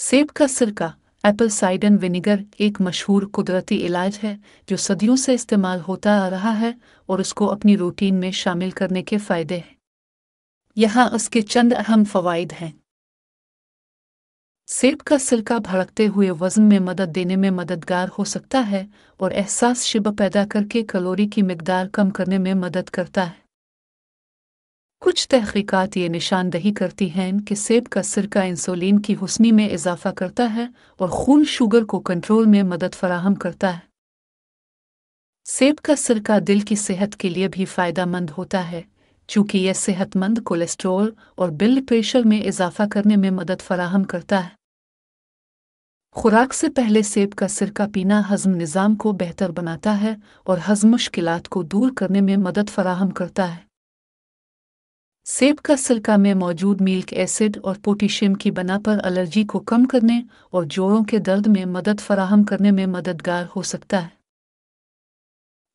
सेब का सिरका एप्पल साइडन विनेगर एक मशहूर कुदरती इलाज है जो सदियों से इस्तेमाल होता आ रहा है और उसको अपनी रूटीन में शामिल करने के फ़ायदे हैं यहाँ उसके चंद अहम फ़वाद हैं सेब का सिरका भड़कते हुए वज़न में मदद देने में मददगार हो सकता है और एहसास शिब पैदा करके कैलोरी की मकदार कम करने में मदद करता है कुछ तहकीकात ये निशानदही करती हैं कि सेब का सिरका इंसुलिन की हुसनी में इजाफा करता है और खून शुगर को कंट्रोल में मदद फराहम करता है सेब का सिरका दिल की सेहत के लिए भी मंद होता है चूँकि यह सेहतमंद कोलेस्ट्रॉल और ब्लड प्रेशर में इजाफा करने में मदद फराहम करता है खुराक से पहले सेब का सिरका पीना हज़म निज़ाम को बेहतर बनाता है और हज़म मुश्किल को दूर करने में मदद फराहम करता है सेब का सिल्का में मौजूद मिल्क एसिड और पोटेशियम की बना पर एलर्जी को कम करने और जोड़ों के दर्द में मदद फराहम करने में मददगार हो सकता है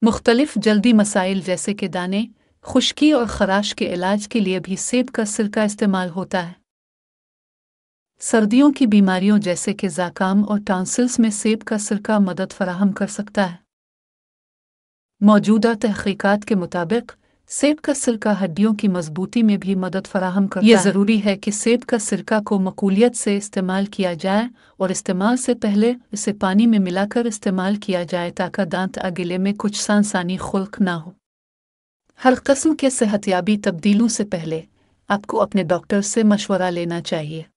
मुख्तलिफ जल्दी मसाइल जैसे कि दाने खुश्की और खराश के इलाज के लिए भी सेब का सिरका इस्तेमाल होता है सर्दियों की बीमारियों जैसे कि ज़ाकाम और टांसिल्स में सेब का सिरका मदद फराहम कर सकता है मौजूदा तहकीक़ात के मुताबिक सेब का सिरका हड्डियों की मजबूती में भी मदद फराहम करता यह ज़रूरी है कि सेब का सिरका को मकूलियत से इस्तेमाल किया जाए और इस्तेमाल से पहले इसे पानी में मिलाकर इस्तेमाल किया जाए ताकि दांत अगले में कुछ सांसानी खुल्क ना हो हर कस्म के सेहतियाबी तब्दीलों से पहले आपको अपने डॉक्टर से मशवरा लेना चाहिए